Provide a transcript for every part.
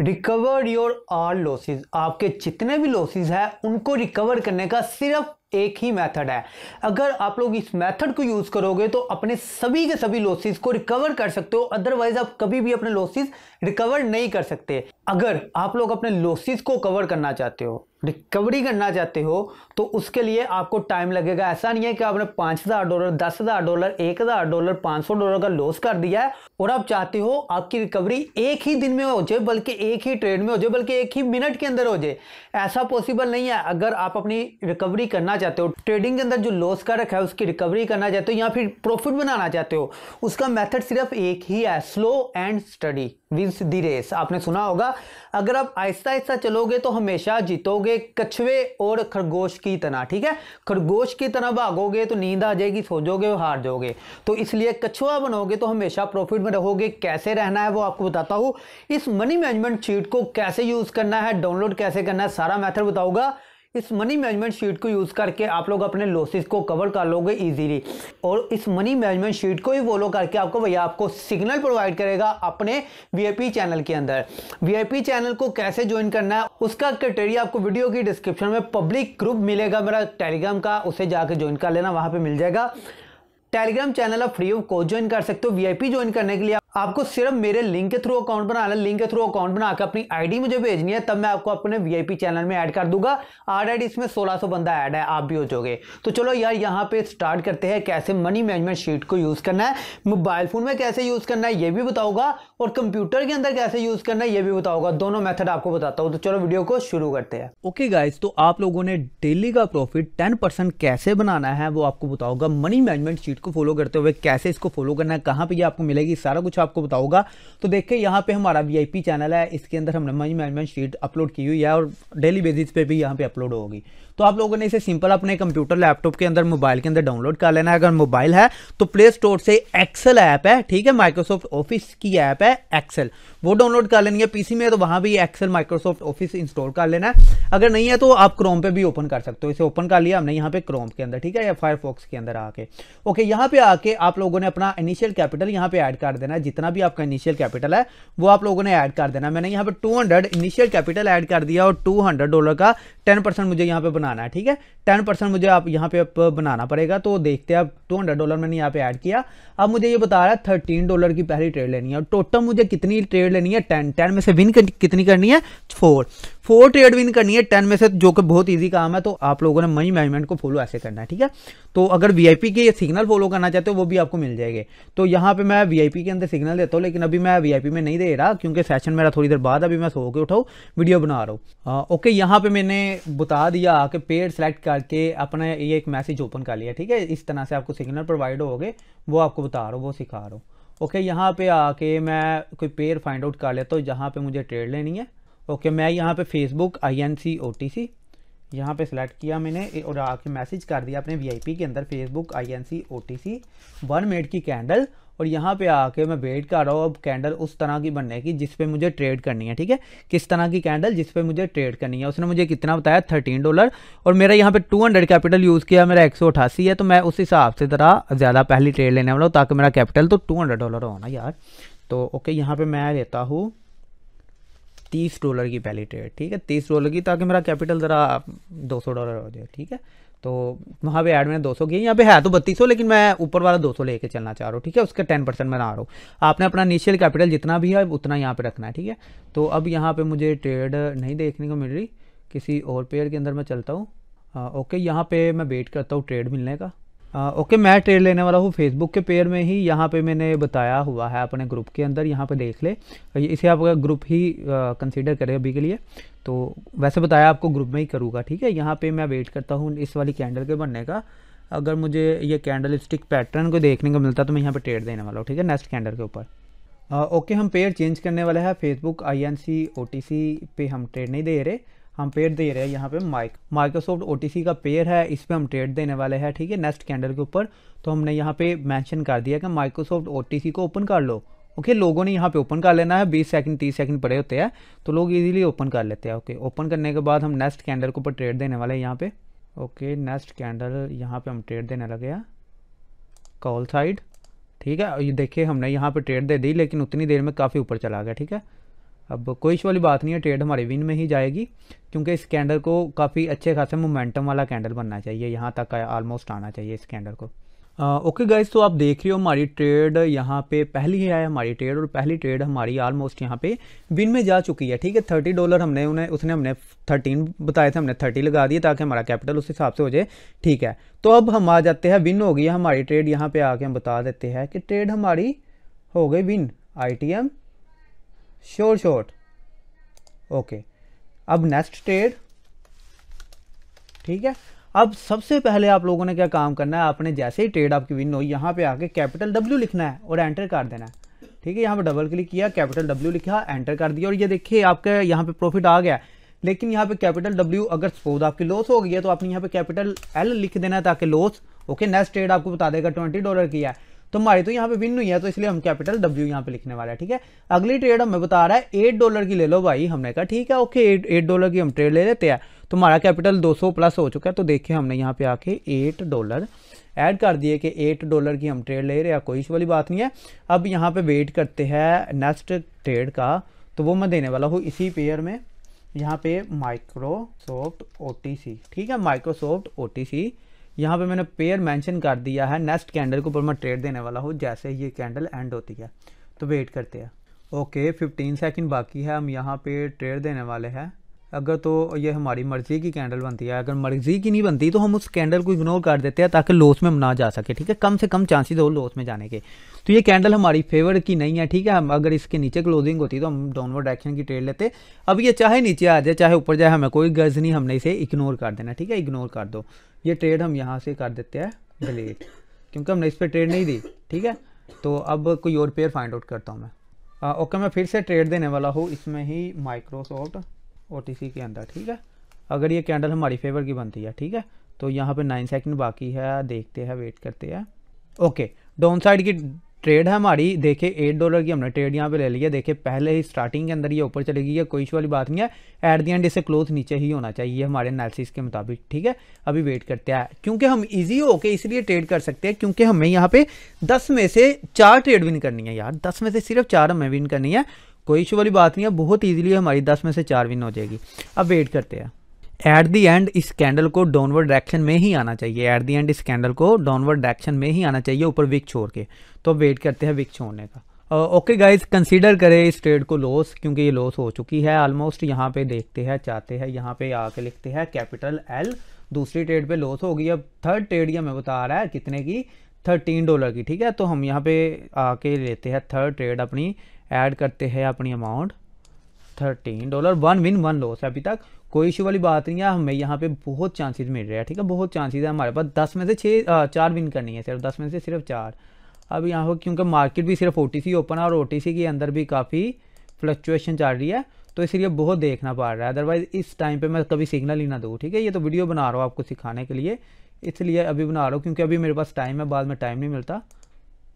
recover your all losses आपके जितने भी लॉसेज हैं उनको रिकवर करने का सिर्फ एक ही मेथड है अगर आप लोग इस मेथड को यूज़ करोगे तो अपने सभी के सभी लॉसेस को रिकवर कर सकते हो अदरवाइज आप कभी भी अपने लॉसेस रिकवर नहीं कर सकते अगर आप लोग अपने लॉसेस को कवर करना चाहते हो रिकवरी करना चाहते हो तो उसके लिए आपको टाइम लगेगा ऐसा नहीं है कि आपने पाँच हज़ार डॉलर दस हज़ार डॉलर एक हज़ार डॉलर पाँच सौ डॉलर का लॉस कर दिया है और आप चाहते हो आपकी रिकवरी एक ही दिन में हो जाए बल्कि एक ही ट्रेड में हो जाए बल्कि एक ही मिनट के अंदर हो जाए ऐसा पॉसिबल नहीं है अगर आप अपनी रिकवरी करना चाहते हो ट्रेडिंग के अंदर जो लॉस का रखा है उसकी रिकवरी करना चाहते हो या फिर प्रॉफिट बनाना चाहते हो उसका मैथड सिर्फ एक ही है slow and steady wins the race आपने सुना होगा अगर आप आहिस्ता आहिस्ता चलोगे तो हमेशा जीतोगे कछुए और खरगोश की तरह ठीक है खरगोश की तरह भागोगे तो नींद आ जाएगी सो जाओगे और हार जाओगे तो इसलिए कछुआ बनोगे तो हमेशा प्रॉफिट में रहोगे कैसे रहना है वो आपको बताता हूँ इस मनी मैनेजमेंट चीट को कैसे यूज़ करना है डाउनलोड कैसे करना है सारा मैथड बताऊंगा इस मनी मैनेजमेंट शीट को यूज़ करके आप लोग अपने लॉसेस को कवर कर लोगे इजीली और इस मनी मैनेजमेंट शीट को ही फॉलो करके आपको भैया आपको सिग्नल प्रोवाइड करेगा अपने वीआईपी चैनल के अंदर वीआईपी चैनल को कैसे ज्वाइन करना है उसका क्राइटेरिया आपको वीडियो की डिस्क्रिप्शन में पब्लिक ग्रुप मिलेगा मेरा टेलीग्राम का उसे जाकर ज्वाइन कर लेना वहाँ पर मिल जाएगा टेलीग्राम चैनल आप फ्री ऑफ कॉस्ट ज्वाइन कर सकते हो वीआईपी ज्वाइन करने के लिए आपको सिर्फ मेरे लिंक के थ्रू अकाउंट बनाना लिंक के थ्रू अकाउंट बना के अपनी आईडी मुझे भेजनी है तब मैं आपको अपने वीआईपी चैनल में ऐड कर दूंगा ऑलरेडी इसमें 1600 बंदा ऐड है आप भी हो जाओगे तो चलो यार यहाँ पे स्टार्ट करते हैं कैसे मनी मैनेजमेंट शीट को यूज़ करना है मोबाइल फ़ोन में कैसे यूज़ करना है ये भी बताऊंगा और कंप्यूटर के अंदर कैसे यूज़ करना है ये भी बताऊंगा दोनों मैथड आपको बताता हूँ तो चलो वीडियो को शुरू करते हैं ओके गाइज तो आप लोगों ने डेली का प्रॉफिट टेन कैसे बनाना है वो आपको बताऊंगा मनी मैनेजमेंट शीट को फॉलो करते हुए कैसे इसको फॉलो करना है कहाँ पर आपको मिलेगी सारा कुछ आप आपको बताऊंगा तो देखिए यहाँ पे हमारा वीआईपी चैनल है इसके अंदर हमने मनी मैनेजमेंट शीट अपलोड की हुई है और डेली बेसिस पे भी यहाँ पे अपलोड होगी तो आप लोगों ने इसे सिंपल अपने कंप्यूटर लैपटॉप के अंदर मोबाइल के अंदर डाउनलोड कर लेना है अगर मोबाइल है तो प्ले स्टोर से एक्सेल ऐप है ठीक है माइक्रोसॉफ्ट ऑफिस की ऐप है एक्सेल वो डाउनलोड कर लेनी है पीसी में तो वहां भी एक्सेल माइक्रोसॉफ्ट ऑफिस इंस्टॉल कर लेना है अगर नहीं है तो आप क्रोम पे भी ओपन कर सकते हो इसे ओपन कर लिया हमने यहाँ पे क्रोम के अंदर ठीक है या फायरफॉक्स के अंदर आके ओके यहाँ पे आके आप लोगों ने अपना इनिशियल कैपिटल यहाँ पे ऐड कर देना है जितना भी आपका इनिशियल कैपिटल है वो आप लोगों ने ऐड कर देना मैंने यहाँ पे टू इनिशियल कैपिटल ऐड कर दिया और टू डॉलर का टेन मुझे यहाँ पे बना बनाना है ठीक है टेन परसेंट मुझे आप यहाँ पे आप बनाना पड़ेगा तो देखते हैं अब टू हंड्रेड डॉलर मैंने यहाँ पे ऐड किया अब मुझे ये बता रहा है थर्टीन डॉलर की पहली ट्रेड लेनी है और टोटल मुझे कितनी ट्रेड लेनी है टेन टेन में से विन कितनी करनी है फोर फोर ट्रेड विन करनी है टेन में से जो कि बहुत ईजी काम है तो आप लोगों ने मनी मैनेजमेंट को फॉलो ऐसे करना है ठीक है तो अगर वीआईपी के ये सिग्नल फॉलो करना चाहते हो वो भी आपको मिल जाएंगे तो यहाँ पे मैं वीआईपी के अंदर सिग्नल देता हूँ लेकिन अभी मैं वीआईपी में नहीं दे रहा क्योंकि सेशन मेरा थोड़ी देर बाद अभी मैं सो के उठाऊ वीडियो बना रहा हूँ ओके यहाँ पर मैंने बता दिया कि पेड सेलेक्ट करके अपने ये एक मैसेज ओपन कर लिया ठीक है इस तरह से आपको सिग्नल प्रोवाइड हो वो आपको बता रहा हूँ वो सिखा रहा हूँ ओके यहाँ पे आके मैं कोई पेयर फाइंड आउट कर लेता हूँ जहाँ पे मुझे ट्रेड लेनी है ओके मैं यहाँ पे Facebook I N C O T C यहाँ पर सेलेक्ट किया मैंने और आके मैसेज कर दिया अपने पी के अंदर Facebook I N C O T C one मेड की कैंडल और यहाँ पे आके मैं वेट कर रहा हूँ अब कैंडल उस तरह की बनने की जिस पे मुझे ट्रेड करनी है ठीक है किस तरह की कैंडल जिस पे मुझे ट्रेड करनी है उसने मुझे कितना बताया थर्टीन डॉलर और मेरा यहाँ पे टू हंड्रेड कैपिटल यूज़ किया मेरा एक सौ अठासी है तो मैं उस हिसाब से ज़रा ज़्यादा पहली ट्रेड लेने वाला हूँ ताकि मेरा कैपिटल तो टू हंड्रेड डॉलर होना यार तो ओके यहाँ पर मैं लेता हूँ तीस डॉलर की पहली ट्रेड ठीक है तीस डॉलर की ताकि मेरा कैपिटल ज़रा दो सौ डॉलर हो जाए ठीक है तो वहाँ पे ऐड मैंने सौ की यहाँ पे है तो बत्तीस सौ लेकिन मैं ऊपर वाला दो सौ लेके चलना चाह रहा हूँ ठीक है उसका टेन परसेंट मैं आ रहा हूँ आपने अपना इनिशियल कैपिटल जितना भी है उतना यहाँ पे रखना है ठीक है तो अब यहाँ पे मुझे ट्रेड नहीं देखने को मिल रही किसी और पेयर के अंदर मैं चलता हूँ ओके हाँ, यहाँ पे मैं वेट करता हूँ ट्रेड मिलने का ओके मैं ट्रेड लेने वाला हूँ फेसबुक के पेयर में ही यहाँ पे मैंने बताया हुआ है अपने ग्रुप के अंदर यहाँ पे देख ले इसे आप ग्रुप ही कंसीडर करें अभी के लिए तो वैसे बताया आपको ग्रुप में ही करूँगा ठीक है यहाँ पे मैं वेट करता हूँ इस वाली कैंडल के बनने का अगर मुझे ये कैंडल स्टिक पैटर्न को देखने को मिलता तो मैं यहाँ पर ट्रेड देने वाला हूँ ठीक है नेक्स्ट कैंडल के ऊपर ओके हम पेयर चेंज करने वाला है Facebook I N C O T C पे हम ट्रेड नहीं दे रहे हम पेयर दे रहे हैं यहाँ पे माइक माइक्रोसॉफ्ट ओ का पेयर है इस पर हम ट्रेड देने वाले हैं ठीक है नेक्स्ट कैंडल के ऊपर तो हमने यहाँ पे मेंशन कर दिया कि माइक्रोसॉफ्ट ओ को ओपन कर लो ओके लोगों ने यहाँ पे ओपन कर लेना है 20 सेकंड 30 सेकंड पड़े होते हैं तो लोग इजीली ओपन कर लेते हैं ओके ओपन करने के बाद हम नेक्स्ट कैंडल के ऊपर ट्रेड देने वाले हैं यहाँ पे ओके नेक्स्ट कैंडल यहाँ पे हम ट्रेड देने लगे हैं कॉल साइड ठीक है ये देखिए हमने यहाँ पे ट्रेड दे दी लेकिन उतनी देर में काफ़ी ऊपर चला गया ठीक है अब कोई वाली बात नहीं है ट्रेड हमारे विन में ही जाएगी क्योंकि इस कैंडल को काफ़ी अच्छे खासे मोमेंटम वाला कैंडल बनना चाहिए यहाँ तक ऑलमोस्ट आना चाहिए इस कैंडल को ओके uh, गाइज okay तो आप देख रहे हो हमारी ट्रेड यहाँ पे पहली है हमारी ट्रेड और पहली ट्रेड हमारी ऑलमोस्ट यहाँ पे विन में जा चुकी है ठीक है थर्टी डॉलर हमने उन्हें उसने हमने थर्टीन बताए थे हमने थर्टी लगा दिए ताकि हमारा कैपिटल उस हिसाब से हो जाए ठीक है तो अब हम आ जाते हैं विन हो गई हमारी ट्रेड यहाँ पे आके हम बता देते हैं कि ट्रेड हमारी हो गई win I sure sure okay अब नेक्स्ट ट्रेड ठीक है अब सबसे पहले आप लोगों ने क्या काम करना है आपने जैसे ही ट्रेड आपकी विन हो यहाँ पे आके कैपिटल डब्ल्यू लिखना है और एंटर कर देना है ठीक है यहाँ पे डबल क्लिक किया कैपिटल डब्ल्यू लिखा एंटर कर दिया और ये देखिए आपके यहाँ पे प्रॉफिट आ गया लेकिन यहाँ पे कैपिटल डब्ल्यू अगर सपोज आपकी लॉस हो गई है तो आपने यहाँ पे कैपिटल एल लिख देना है ताकि लॉस ओके नेक्स्ट ट्रेड आपको बता देगा ट्वेंटी डॉलर की है तो हमारी तो यहाँ पे विन हुई है तो इसलिए हम कैपिटल डब्ल्यू यहाँ पे लिखने वाला है ठीक है अगली ट्रेड हमें बता रहा है एट डॉलर की ले लो भाई हमने कहा ठीक है ओके एट डॉलर की हम ट्रेड ले लेते हैं तो हमारा कैपिटल 200 प्लस हो चुका है तो देखिए हमने यहाँ पे आके एट डॉलर ऐड कर दिए कि एट डॉलर की हम ट्रेड ले रहे हैं कोई वाली बात नहीं है अब यहाँ पे वेट करते हैं नेक्स्ट ट्रेड का तो वो मैं देने वाला हूँ इसी पेयर में यहाँ पे माइक्रोसॉफ्ट ओ ठीक है माइक्रोसॉफ्ट ओ यहाँ पे मैंने पेयर मेंशन कर दिया है नेक्स्ट कैंडल के ऊपर मैं ट्रेड देने वाला हूँ जैसे ये कैंडल एंड होती है तो वेट करते हैं ओके फिफ्टीन सेकेंड बाकी है हम यहाँ पे ट्रेड देने वाले हैं अगर तो ये हमारी मर्ज़ी की कैंडल बनती है अगर मर्ज़ी की नहीं बनती तो हम उस कैंडल को इग्नोर कर देते हैं ताकि लॉस में ना जा सके ठीक है कम से कम चांसेस हो लॉस में जाने के तो ये कैंडल हमारी फेवर की नहीं है ठीक है हम अगर इसके नीचे क्लोजिंग होती तो हम डाउनवर्ड एक्शन की ट्रेड लेते अब ये चाहे नीचे आ जाए चाहे ऊपर जाए हमें कोई गर्ज नहीं हमने इसे इग्नोर कर देना ठीक है इग्नोर कर दो ये ट्रेड हम यहाँ से कर देते हैं डिलीट क्योंकि हमने इस पर ट्रेड नहीं दी ठीक है तो अब कोई और पेयर फाइंड आउट करता हूँ मैं आ, ओके मैं फिर से ट्रेड देने वाला हूँ इसमें ही माइक्रोसॉफ्ट ओ के अंदर ठीक है अगर ये कैंडल हमारी फेवर की बनती है ठीक है तो यहाँ पे नाइन सेकंड बाकी है देखते हैं वेट करते हैं ओके डाउन साइड की ट्रेड है हमारी देखे एट डॉलर की हमने ट्रेड यहाँ पे ले लिया देखे पहले ही स्टार्टिंग के अंदर ये ऊपर चली गई है कोई इशू वाली बात नहीं है एट दी एंड इसे क्लोथ नीचे ही होना चाहिए हमारे एनालिसिस के मुताबिक ठीक है अभी वेट करते हैं क्योंकि हम इजी होके इसलिए ट्रेड कर सकते हैं क्योंकि हमें यहाँ पे दस में से चार ट्रेड विन करनी है यार दस में से सिर्फ चार हमें विन करनी है कोई इशू वाली बात नहीं है बहुत ईजिली हमारी दस में से चार विन हो जाएगी अब वेट करते हैं एट दी एंड इस कैंडल को डाउनवर्ड डायरेक्शन में ही आना चाहिए एट दी एंड इस कैंडल को डाउनवर्ड डायरेक्शन में ही आना चाहिए ऊपर विक छोड़ के तो वेट करते हैं विक छोड़ने का ओके गाइस कंसीडर करें इस ट्रेड को लॉस क्योंकि ये लॉस हो चुकी है ऑलमोस्ट यहाँ पे देखते हैं चाहते हैं यहाँ पे आके लिखते हैं कैपिटल एल दूसरी ट्रेड पे लॉस हो गई अब थर्ड ट्रेड ये मैं बता रहा है कितने की थर्टीन डॉलर की ठीक है तो हम यहाँ पे आके लेते हैं थर्ड ट्रेड अपनी ऐड करते हैं अपनी amount thirteen dollar one win one loss है अभी तक कोई इशू वाली बात नहीं है हमें यहाँ पे बहुत चांसेस मिल रहे हैं ठीक है बहुत चांसेस है हमारे पास दस में से छः चार विन करनी है सिर्फ दस में से सिर्फ चार अब यहाँ पर क्योंकि मार्केट भी सिर्फ ओ ओपन है और ओ के अंदर भी काफ़ी फ्लक्चुएशन चल रही है तो इसलिए बहुत देखना पड़ रहा है अदरवाइज़ इस टाइम पे मैं कभी सिग्नल ही ना दूँ ठीक है ये तो वीडियो बना रहा हूँ आपको सिखाने के लिए इसलिए अभी बना रहा हूँ क्योंकि अभी मेरे पास टाइम है बाद में टाइम नहीं मिलता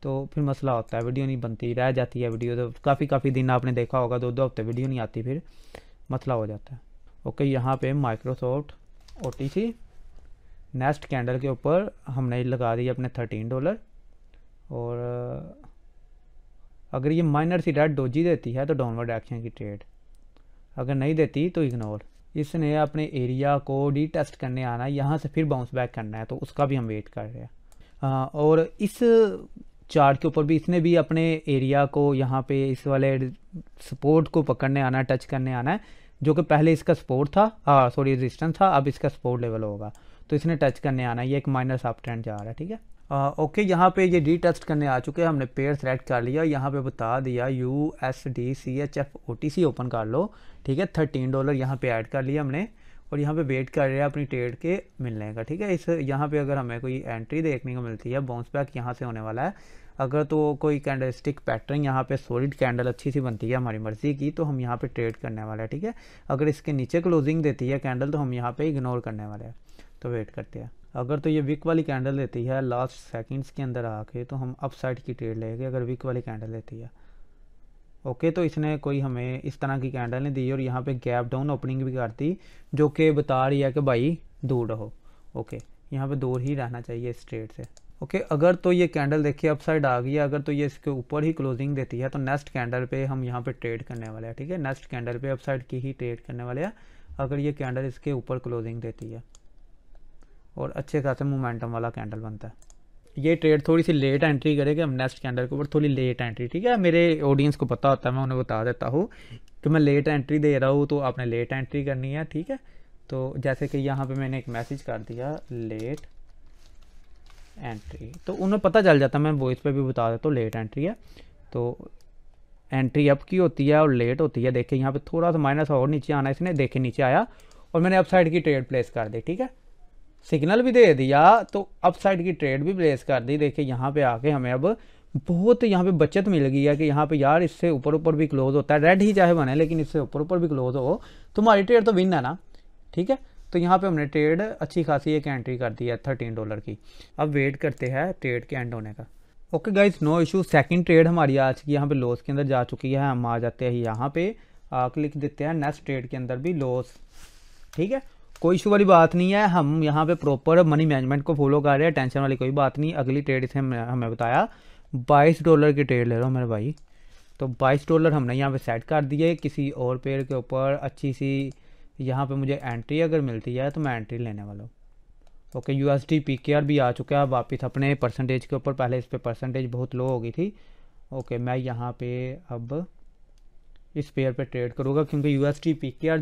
तो फिर मसला होता है वीडियो नहीं बनती रह जाती है वीडियो तो काफ़ी काफ़ी दिन आपने देखा होगा दो दो हफ्ते वीडियो नहीं आती फिर मसला हो जाता है ओके यहाँ पे Microsoft O T C next candle के ऊपर हमने लगा दी अपने थर्टीन डॉलर और अगर ये माइनर सी डाट डोजी देती है तो डाउनवर्ड एक्शन की ट्रेड अगर नहीं देती तो इग्नोर इसने अपने एरिया को डी टेस्ट करने आना है यहाँ से फिर बाउंस बैक करना है तो उसका भी हम वेट कर रहे हैं और इस चार्ट के ऊपर भी इसने भी अपने एरिया को यहाँ पे इस वाले सपोर्ट को पकड़ने आना है टच करने आना है जो कि पहले इसका सपोर्ट था सॉरी रेजिस्टेंस था अब इसका सपोर्ट लेवल होगा तो इसने टच करने आना ये एक माइनस अप ट्रेंड जा रहा है ठीक है ओके यहाँ पे ये डी टेस्ट करने आ चुके हैं हमने पेयर सेलेक्ट कर लिया यहाँ पे बता दिया U S D C H F O T C open कर लो ठीक है थर्टीन डॉलर यहाँ पे ऐड कर लिया हमने और यहाँ पे वेट कर रहे हैं अपनी ट्रेड के मिलने का ठीक है इस यहाँ पे अगर हमें कोई एंट्री देखने को मिलती है बाउंस बैक यहाँ से होने वाला है अगर तो कोई कैंडलस्टिक पैटर्न यहाँ पे सॉलिड कैंडल अच्छी सी बनती है हमारी मर्जी की तो हम यहाँ पे ट्रेड करने वाले हैं ठीक है अगर इसके नीचे क्लोजिंग देती है कैंडल तो हम यहाँ पर इग्नोर करने वाले हैं तो वेट करते हैं अगर तो ये विक वाली कैंडल देती है लास्ट सेकेंड्स के अंदर आके तो हम अपसाइड की ट्रेड लेंगे अगर विक वाली कैंडल देती है ओके तो इसने कोई हमें इस तरह की कैंडल नहीं दी और यहाँ पे गैप डाउन ओपनिंग भी कर दी जो कि बता रही है कि भाई दूर रहो ओके यहाँ पे दूर ही रहना चाहिए स्ट्रेट से ओके अगर तो ये कैंडल देखिए अपसाइड आ गई है अगर तो ये इसके ऊपर ही क्लोजिंग देती है तो नेक्स्ट कैंडल पे हम यहाँ पे ट्रेड करने वाले हैं ठीक है नेक्स्ट कैंडल पे अपसाइड की ही ट्रेड करने वाले हैं अगर ये कैंडल इसके ऊपर क्लोजिंग देती है और अच्छे खासे मोमेंटम वाला कैंडल बनता है ये ट्रेड थोड़ी सी लेट एंट्री करेगा हम नेक्स्ट कैंडल के ऊपर थोड़ी लेट एंट्री ठीक है मेरे ऑडियंस को पता होता है मैं उन्हें बता देता हूँ कि मैं लेट एंट्री दे रहा हूँ तो आपने लेट एंट्री करनी है ठीक है तो जैसे कि यहाँ पे मैंने एक मैसेज कर दिया लेट एंट्री तो उन्हें पता चल जाता मैं वॉइस पर भी बता देता हूँ लेट एंट्री है तो एंट्री अप की होती है और लेट होती है देखिए यहाँ पे थोड़ा सा माइनस और नीचे आना इसने देखे नीचे आया और मैंने अपसाइड की ट्रेड प्लेस कर दी ठीक है सिग्नल भी दे दिया तो अपसाइड की ट्रेड भी प्लेस कर दी देखिए यहाँ पे आके हमें अब बहुत यहाँ पे बचत मिल गई है कि यहाँ पे यार इससे ऊपर ऊपर भी क्लोज होता है रेड ही चाहे बने लेकिन इससे ऊपर ऊपर भी क्लोज हो तुम्हारी ट्रेड तो विन है ना ठीक है तो यहाँ पे हमने ट्रेड अच्छी खासी एक एंट्री कर दी है थर्टीन डॉलर की अब वेट करते हैं ट्रेड के एंड होने का okay guys no issue second trade हमारी आज की यहाँ पे लॉस के अंदर जा चुकी है हम आ जाते हैं यहाँ पे क्लिक देते हैं नेक्स्ट ट्रेड के अंदर भी लॉस ठीक है कोई इशू वाली बात नहीं है हम यहाँ पे प्रॉपर मनी मैनेजमेंट को फॉलो कर रहे हैं टेंशन वाली कोई बात नहीं अगली ट्रेड इसे हमें बताया बाईस डॉलर की ट्रेड ले रहा हूँ मेरे भाई तो बाईस डॉलर हमने यहाँ पे सेट कर दिए किसी और पेड़ के ऊपर अच्छी सी यहाँ पे मुझे एंट्री अगर मिलती है तो मैं एंट्री लेने वाला हूँ ओके यू एस भी आ चुका है वापस अपने परसेंटेज के ऊपर पहले इस पर परसेंटेज बहुत लो हो गई थी ओके मैं यहाँ पे अब इस पेयर पे ट्रेड करूँगा क्योंकि यू एस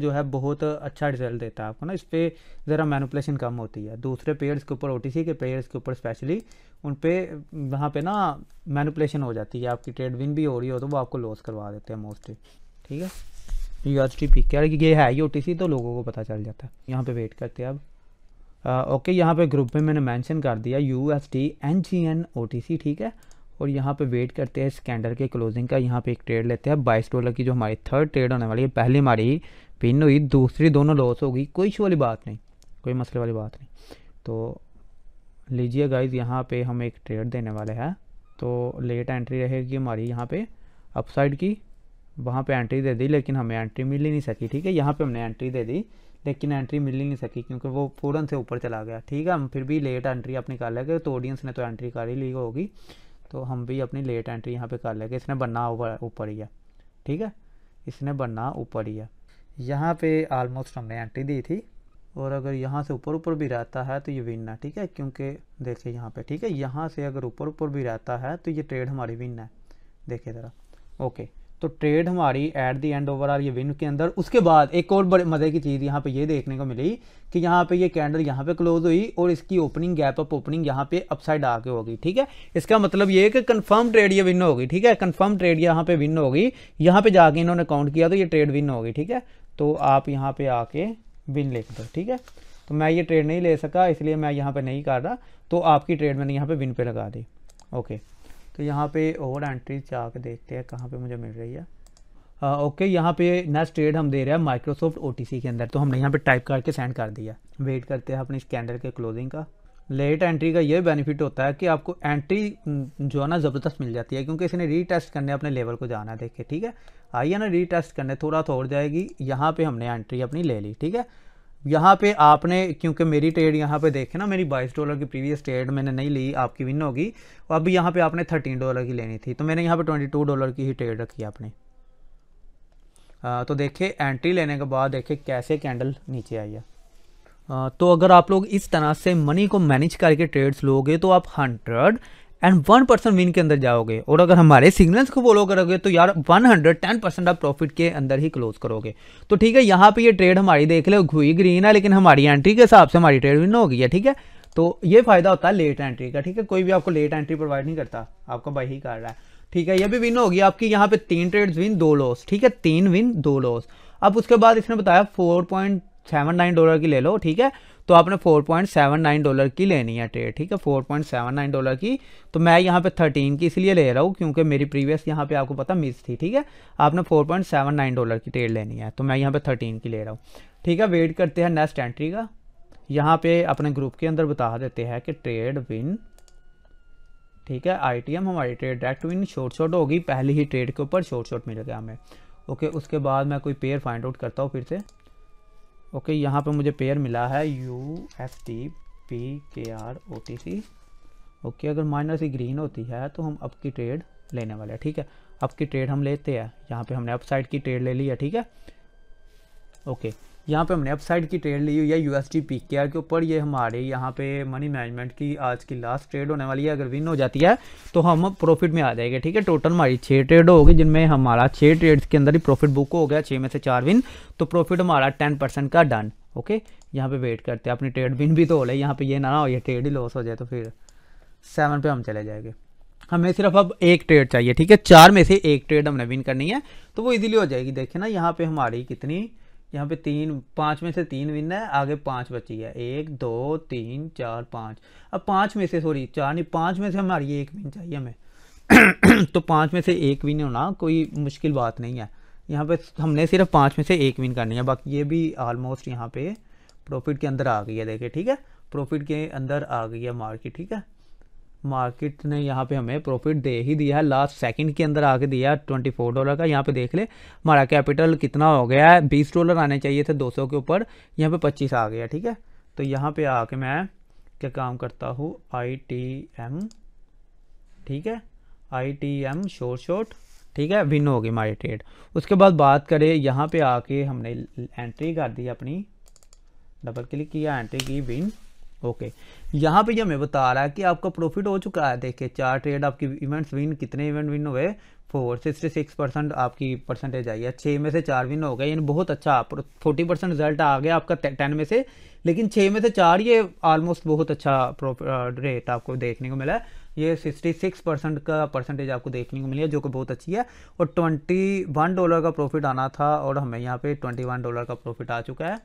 जो है बहुत अच्छा रिजल्ट देता है आपको ना इस पर ज़रा मैनुपलेशन कम होती है दूसरे पेयर्स के ऊपर ओ के पेयर्स के ऊपर स्पेशली उन पर वहाँ पर ना मैनुपलेशन हो जाती है आपकी ट्रेड विन भी हो रही हो तो वो आपको लॉस करवा देते हैं मोस्टली ठीक है यू एस टी पी क्या ये है ही ओ तो लोगों को पता चल जाता है यहाँ पर वेट करते हैं अब ओके यहाँ पे ग्रुप में मैंने मैंशन कर दिया U S T N G N O T C ठीक है और यहाँ पे वेट करते हैं स्कैंडल के क्लोजिंग का यहाँ पे एक ट्रेड लेते हैं बाईस डॉलर की जो हमारी थर्ड ट्रेड होने वाली है पहली हमारी पिन हुई दूसरी दोनों लॉस होगी कोई शो वाली बात नहीं कोई मसले वाली बात नहीं तो लीजिए गाइज यहाँ पे हम एक ट्रेड देने वाले हैं तो लेट एंट्री रहेगी हमारी यहाँ पे अपसाइड की वहाँ पे एंट्री दे दी लेकिन हमें एंट्री मिल ही नहीं सकी ठीक है यहाँ पे हमने एंट्री दे दी लेकिन एंट्री मिल ही नहीं सकी क्योंकि वो फ़ौरन से ऊपर चला गया ठीक है हम फिर भी लेट एंट्री आप लेंगे तो ऑडियंस ने तो एंट्री कर ही ली होगी तो हम भी अपनी लेट एंट्री यहाँ पे कर लेंगे इसने बनना ऊपर ऊपर ही है ठीक है इसने बनना ऊपर ही है यहाँ पे आलमोस्ट हमने एंट्री दी थी और अगर यहाँ से ऊपर ऊपर भी रहता है तो ये विन है ठीक है क्योंकि देखिए यहाँ पे ठीक है यहाँ से अगर ऊपर ऊपर भी रहता है तो ये ट्रेड हमारी विन है देखिए ज़रा ओके तो ट्रेड हमारी एट दी एंड ओवरऑल ये विन के अंदर उसके बाद एक और बड़े मज़े की चीज़ यहाँ पे ये देखने को मिली कि यहाँ पे ये कैंडल यहाँ पे क्लोज हुई और इसकी ओपनिंग गैप अप ओपनिंग यहाँ पे अपसाइड आके होगी ठीक है इसका मतलब ये कि कंफर्म ट्रेड ये विन होगी ठीक है कंफर्म ट्रेड यहाँ पे विन होगी यहाँ पे जाके इन्होंने काउंट किया तो ये ट्रेड विन होगी ठीक है तो आप यहाँ पे आके विन ले दो ठीक है तो मैं ये ट्रेड नहीं ले सका इसलिए मैं यहाँ पर नहीं कर रहा तो आपकी ट्रेड मैंने यहाँ पर विन पे लगा दी ओके तो यहाँ पे और जा कर देखते हैं कहाँ पे मुझे मिल रही है ओके यहाँ पे नेक्स्ट ट्रेड हम दे रहे हैं माइक्रोसॉफ्ट ओ के अंदर तो हमने यहाँ पे टाइप करके सेंड कर दिया वेट करते हैं अपने स्कैंडल के क्लोजिंग का लेट एंट्री का ये बेनिफिट होता है कि आपको एंट्री जो है ना ज़बरदस्त मिल जाती है क्योंकि इसने रीटेस्ट करने अपने लेवल को जाना है देखिए ठीक है आइए ना रीटेस्ट करने थोड़ा थोड़ तो जाएगी यहाँ पर हमने एंट्री अपनी ले ली ठीक है यहाँ पे आपने क्योंकि मेरी ट्रेड यहाँ पे देखे ना मेरी बाईस डॉलर की प्रीवियस ट्रेड मैंने नहीं ली आपकी विन होगी तो अब यहाँ पे आपने थर्टीन डॉलर की लेनी थी तो मैंने यहाँ पे ट्वेंटी टू डॉलर की ही ट्रेड रखी आपने आ, तो देखे एंट्री लेने के बाद देखे कैसे कैंडल नीचे आई है तो अगर आप लोग इस तरह से मनी को मैनेज करके ट्रेड्स लोगे तो आप hundred and one percent win के अंदर जाओगे और अगर हमारे सिग्नल्स को फॉलो करोगे तो यार वन हंड्रेड टेन परसेंट आप प्रॉफिट के अंदर ही क्लोज करोगे तो ठीक है यहाँ पे ये ट्रेड हमारी देख लो हुई ग्रीन है लेकिन हमारी एंट्री के हिसाब से हमारी ट्रेड विन हो गई है ठीक है तो ये फायदा होता है लेट एंट्री का ठीक है कोई भी आपको लेट एंट्री प्रोवाइड नहीं करता आपका बाई ही कर रहा है ठीक है ये भी विन होगी आपकी यहाँ पे तीन ट्रेड विन दो लॉस ठीक है तीन विन दो लॉस अब उसके बाद इसने बताया four point seven nine dollar की ले लो ठीक है तो आपने 4.79 डॉलर की लेनी है ट्रेड ठीक है 4.79 डॉलर की तो मैं यहाँ पे 13 की इसलिए ले रहा हूँ क्योंकि मेरी प्रीवियस यहाँ पे आपको पता मिस थी ठीक है आपने 4.79 डॉलर की ट्रेड लेनी है तो मैं यहाँ पे 13 की ले रहा हूँ ठीक है वेट करते हैं नेक्स्ट एंट्री का यहाँ पे अपने ग्रुप के अंदर बता देते हैं कि ट्रेड विन ठीक है आई हमारी trade direct win short short होगी पहले ही ट्रेड के ऊपर शॉर्ट शॉर्ट मिलेगा हमें ओके उसके बाद मैं कोई पेयर फाइंड आउट करता हूँ फिर से ओके यहाँ पे मुझे पेयर मिला है U F T P K R O T C okay अगर माइनर सी ग्रीन होती है तो हम अप की ट्रेड लेने वाले हैं ठीक है अप की ट्रेड हम लेते हैं यहाँ पे हमने अप साइड की ट्रेड ले ली है ठीक है ओके यहाँ पे हमने अपसाइड की ट्रेड ली हुई है यू एस के ऊपर ये हमारे यहाँ पे मनी मैनेजमेंट की आज की लास्ट ट्रेड होने वाली है अगर विन हो जाती है तो हम प्रॉफिट में आ जाएंगे ठीक है टोटल हमारी छः ट्रेड होगी जिनमें हमारा छः ट्रेड्स के अंदर ही प्रॉफिट बुक हो गया छः में से चार विन तो प्रॉफिट हमारा टेन परसेंट का डन ओके यहाँ पर वेट करते हैं अपनी ट्रेड विन भी तो हो रही है यहाँ पे ये ना हो ये ट्रेड ही लॉस हो जाए तो फिर सेवन पे हम चले जाएंगे हमें सिर्फ अब एक ट्रेड चाहिए ठीक है चार में से एक ट्रेड हमने विन करनी है तो वो इजीली हो जाएगी देखिए ना यहाँ पे हमारी कितनी यहाँ पे तीन पाँच में से तीन विन है आगे पाँच बची है एक दो तीन चार पाँच अब पाँच में से सॉरी चार नहीं पाँच में से हमारी एक विन चाहिए हमें तो पाँच में से एक विन होना कोई मुश्किल बात नहीं है यहाँ पे हमने सिर्फ पाँच में से एक विन करनी है बाकी ये भी आलमोस्ट यहाँ पे प्रॉफिट के अंदर आ गई है देखिए ठीक है प्रॉफिट के अंदर आ गई है मार्केट ठीक है मार्केट ने यहाँ पे हमें प्रॉफिट दे ही दिया है लास्ट सेकंड के अंदर आके दिया ट्वेंटी फोर डॉलर का यहाँ पे देख ले हमारा कैपिटल कितना हो गया है बीस डॉलर आने चाहिए थे दो सौ के ऊपर यहाँ पे पच्चीस आ गया ठीक है तो यहाँ पे आके मैं क्या काम करता हूँ आई टी एम ठीक है I T M short short ठीक है विन हो गई हमारी ट्रेड उसके बाद बात करें यहाँ पे आके हमने एंट्री कर दी अपनी डबल क्लिक किया एंट्री की विन ओके यहाँ पे ये हमें बता रहा है कि आपका प्रॉफिट हो चुका है देखिए चार ट्रेड आपकी इवेंट्स विन कितने इवेंट विन हुए फोर सिक्सटी सिक्स परसेंट आपकी परसेंटेज आई है छः में से चार विन हो गए यानी बहुत अच्छा फोर्टी परसेंट रिजल्ट आ गया आपका टेन में से लेकिन छः में से चार ये ऑलमोस्ट बहुत अच्छा रेट आपको देखने को मिला है ये सिक्स परसेंट का परसेंटेज आपको देखने को मिली है जो कि बहुत अच्छी है और वन डॉलर का प्रॉफिट आना था और हमें यहाँ पे वन डॉलर का प्रॉफिट आ चुका है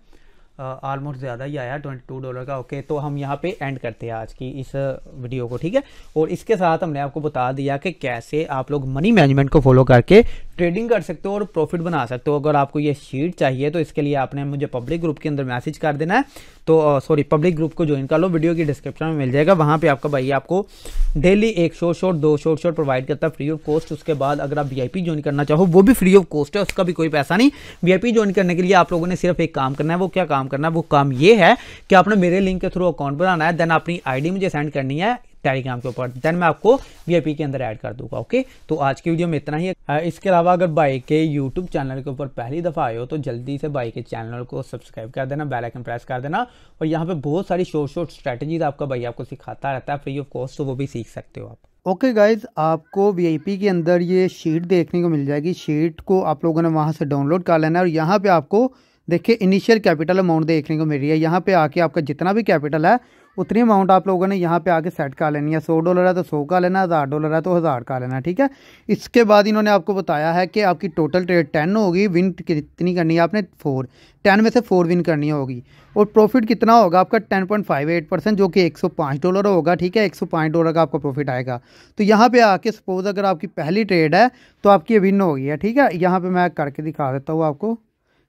ऑलमोस्ट ज़्यादा ही आया ट्वेंटी टू डॉलर का ओके तो हम यहाँ पे एंड करते हैं आज की इस वीडियो को ठीक है और इसके साथ हमने आपको बता दिया कि कैसे आप लोग मनी मैनेजमेंट को फॉलो करके ट्रेडिंग कर सकते हो और प्रॉफिट बना सकते हो अगर आपको ये शीट चाहिए तो इसके लिए आपने मुझे पब्लिक ग्रुप के अंदर मैसेज कर देना है तो सॉरी पब्लिक ग्रुप को ज्वाइन कर लो वीडियो की डिस्क्रिप्शन में मिल जाएगा वहाँ पर आपका भाई आपको डेली एक शॉर्ट शॉर्ट दो शॉर्ट शॉर्ट प्रोवाइड करता है फ्री ऑफ कॉस्ट उसके बाद अगर आप वी ज्वाइन करना चाहो वो भी फ्री ऑफ कॉस्ट है उसका भी कोई पैसा नहीं वी ज्वाइन करने के लिए आप लोगों ने सिर्फ एक काम करना है वो क्या काम काम करना है वो काम ये है कि आपने मेरे लिंक के थ्रू अकाउंट बनाना है देन अपनी आईडी मुझे सेंड करनी है टेलीग्राम के ऊपर देन मैं आपको वी के अंदर ऐड कर दूंगा ओके तो आज की वीडियो में इतना ही है इसके अलावा अगर बाई के यूट्यूब चैनल के ऊपर पहली दफ़ा आए हो तो जल्दी से बाई के चैनल को सब्सक्राइब कर देना बेल आइकन प्रेस कर देना और यहाँ पे बहुत सारी शॉर्ट शॉर्ट स्ट्रैटेजीज आपका भाई आपको सिखाता रहता है फ्री ऑफ कॉस्ट तो वो भी सीख सकते हो आप ओके okay गाइज आपको वी के अंदर ये शीट देखने को मिल जाएगी शीट को आप लोगों ने वहाँ से डाउनलोड कर लेना है और यहाँ पर आपको देखिए इनिशियल कैपिटल अमाउंट देखने को मिल रही है यहाँ पे आके आपका जितना भी कैपिटल है उतनी अमाउंट आप लोगों ने यहाँ पे आके सेट का लेनी है सौ डॉलर है तो सौ का लेना हज़ार डॉलर है तो हज़ार का लेना ठीक है इसके बाद इन्होंने आपको बताया है कि आपकी टोटल ट्रेड टेन होगी विन कितनी करनी है आपने फोर टेन में से फोर विन करनी होगी और प्रॉफिट कितना होगा आपका ten point five eight percent जो कि एक सौ पाँच डॉलर होगा ठीक है एक सौ पाँच डॉलर का आपका प्रॉफिट आएगा तो यहाँ पे आके सपोज़ अगर आपकी पहली ट्रेड है तो आपकी विन होगी है ठीक है यहाँ पर मैं करके दिखा देता हूँ आपको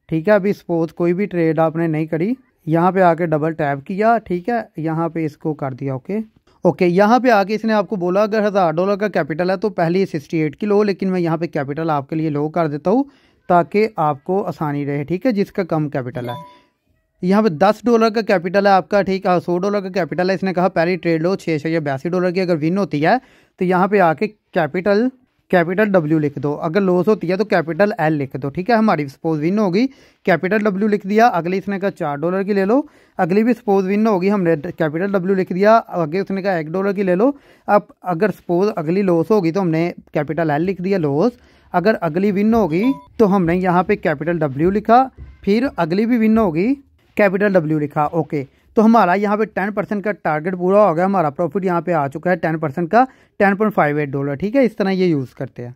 ठीक है अभी सपोज कोई भी ट्रेड आपने नहीं करी यहाँ पे आके डबल टैप किया ठीक है यहाँ पे इसको कर दिया ओके ओके यहाँ पे आके इसने आपको बोला अगर हज़ार डॉलर का कैपिटल है तो पहले सिक्सटी एट की लो लेकिन मैं यहाँ पे कैपिटल आपके लिए लो कर देता हूँ ताकि आपको आसानी रहे ठीक है जिसका कम कैपिटल है यहाँ पे दस डॉलर का कैपिटल है आपका ठीक है सौ डॉलर का कैपिटल है इसने कहा पहली ट्रेड लो छः सौ या बयासी डॉलर की अगर विन होती है तो यहाँ पर आके कैपिटल कैपिटल डब्ल्यू लिख दो अगर लॉस होती है तो कैपिटल एल लिख दो ठीक है हमारी सपोज विन होगी कैपिटल डब्ल्यू लिख दिया अगली इसने कहा चार डॉलर की ले लो अगली भी सपोज विन होगी हमने कैपिटल डब्ल्यू लिख दिया आगे उसने कहा एक डॉलर की ले लो अब अगर सपोज अगली लॉस होगी तो हमने कैपिटल एल लिख दिया लॉस अगर अगली विन होगी तो हमने यहाँ पे कैपिटल डब्ल्यू लिखा फिर अगली भी विन होगी कैपिटल डब्ल्यू लिखा ओके तो हमारा यहाँ पे टेन परसेंट का टारगेट पूरा हो गया हमारा प्रॉफिट यहाँ पे आ चुका है टेन परसेंट का ten point five eight dollar ठीक है इस तरह ये यूज़ करते हैं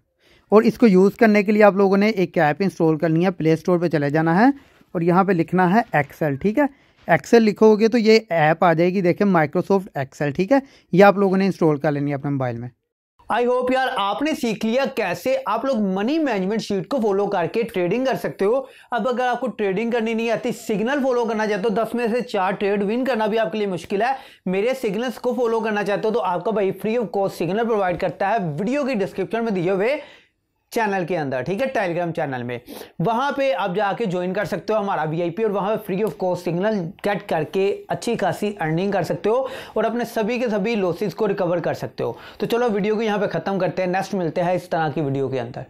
और इसको यूज़ करने के लिए आप लोगों ने एक ऐप इंस्टॉल करनी है प्ले स्टोर पर चले जाना है और यहाँ पर लिखना है एक्सेल ठीक है एक्सेल लिखोगे तो ये ऐप आ जाएगी देखें माइक्रोसॉफ्ट एक्सेल ठीक है ये आप लोगों ने इंस्टॉल कर लेनी है अपने मोबाइल में आई होप यार आपने सीख लिया कैसे आप लोग मनी मैनेजमेंट शीट को फॉलो करके ट्रेडिंग कर सकते हो अब अगर आपको ट्रेडिंग करनी नहीं आती सिग्नल फॉलो करना चाहते हो दस में से चार ट्रेड विन करना भी आपके लिए मुश्किल है मेरे सिग्नल्स को फॉलो करना चाहते हो तो आपका भाई free of cost signal provide करता है वीडियो की डिस्क्रिप्शन में दिए हुए चैनल के अंदर ठीक है टेलीग्राम चैनल में वहाँ पे आप जाके ज्वाइन कर सकते हो हमारा वीआईपी और वहाँ पे free of cost signal get करके अच्छी खासी अर्निंग कर सकते हो और अपने सभी के सभी लॉसेस को रिकवर कर सकते हो तो चलो वीडियो को यहाँ पे ख़त्म करते हैं नेक्स्ट मिलते हैं इस तरह की वीडियो के अंदर